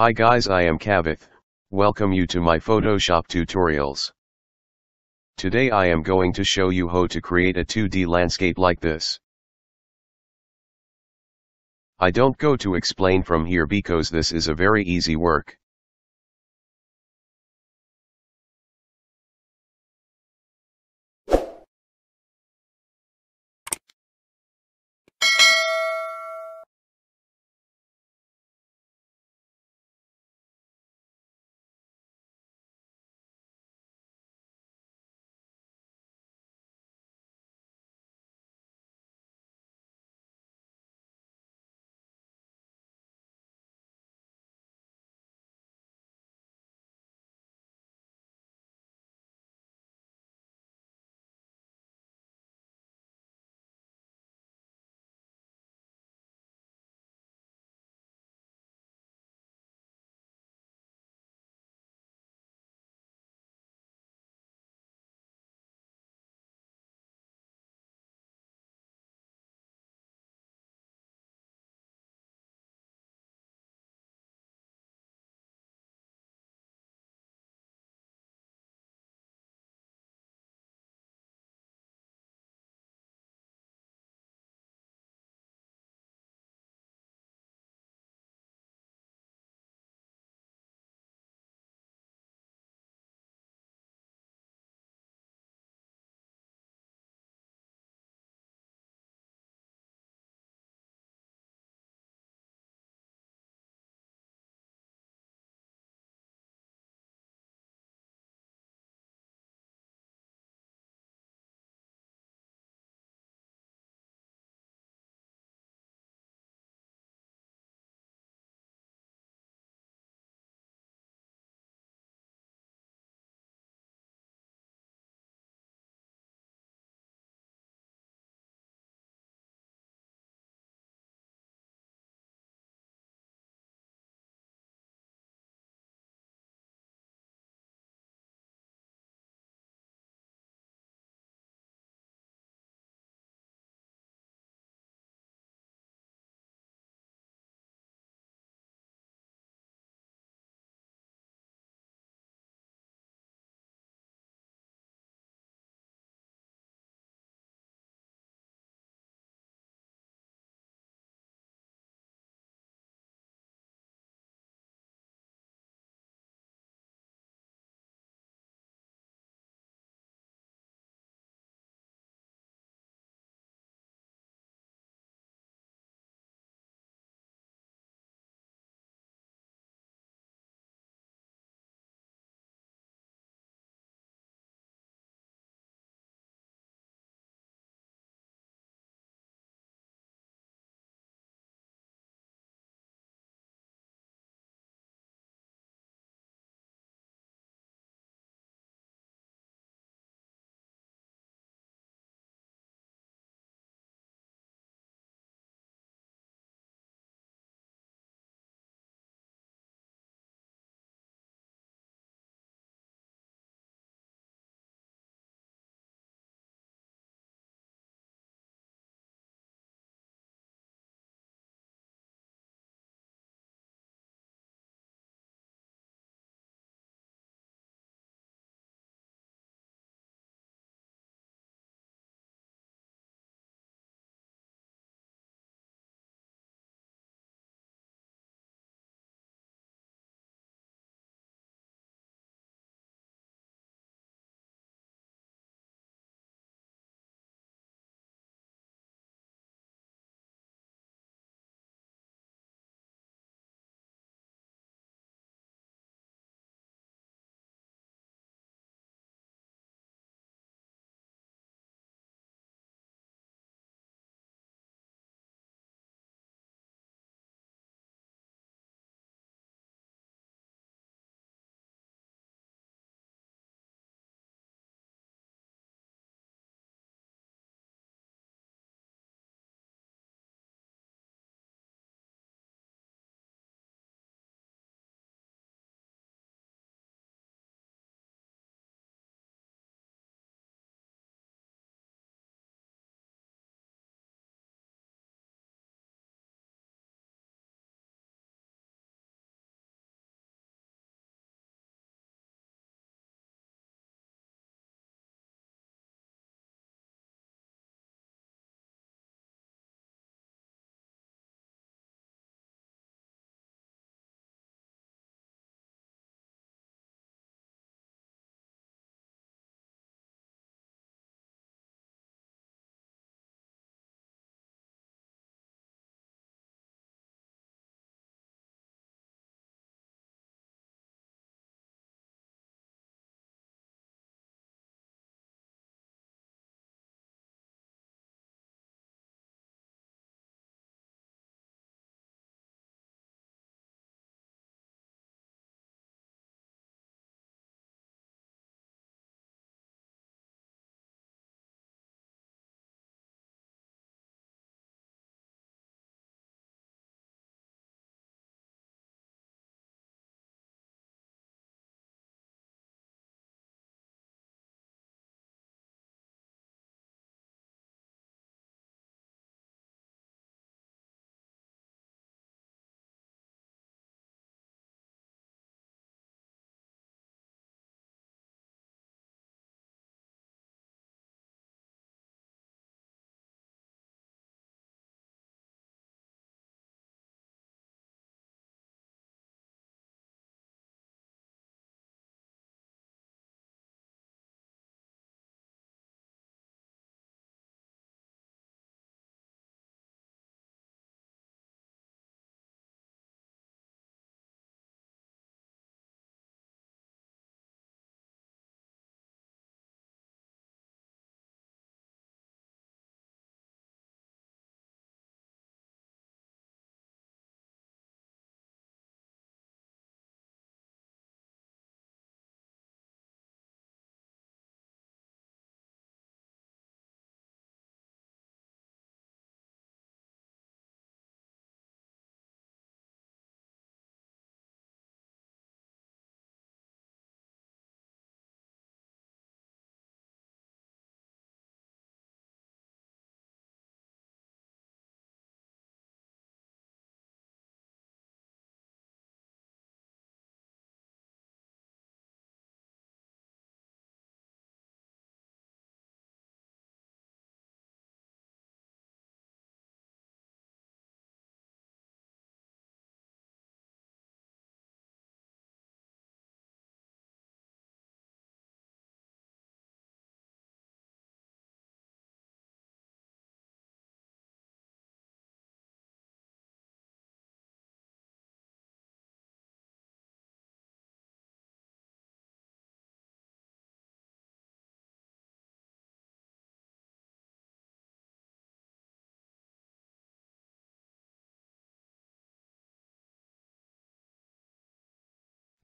Hi guys I am Kavith, welcome you to my Photoshop tutorials. Today I am going to show you how to create a 2D landscape like this. I don't go to explain from here because this is a very easy work.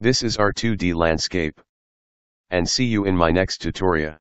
This is our 2D landscape. And see you in my next tutorial.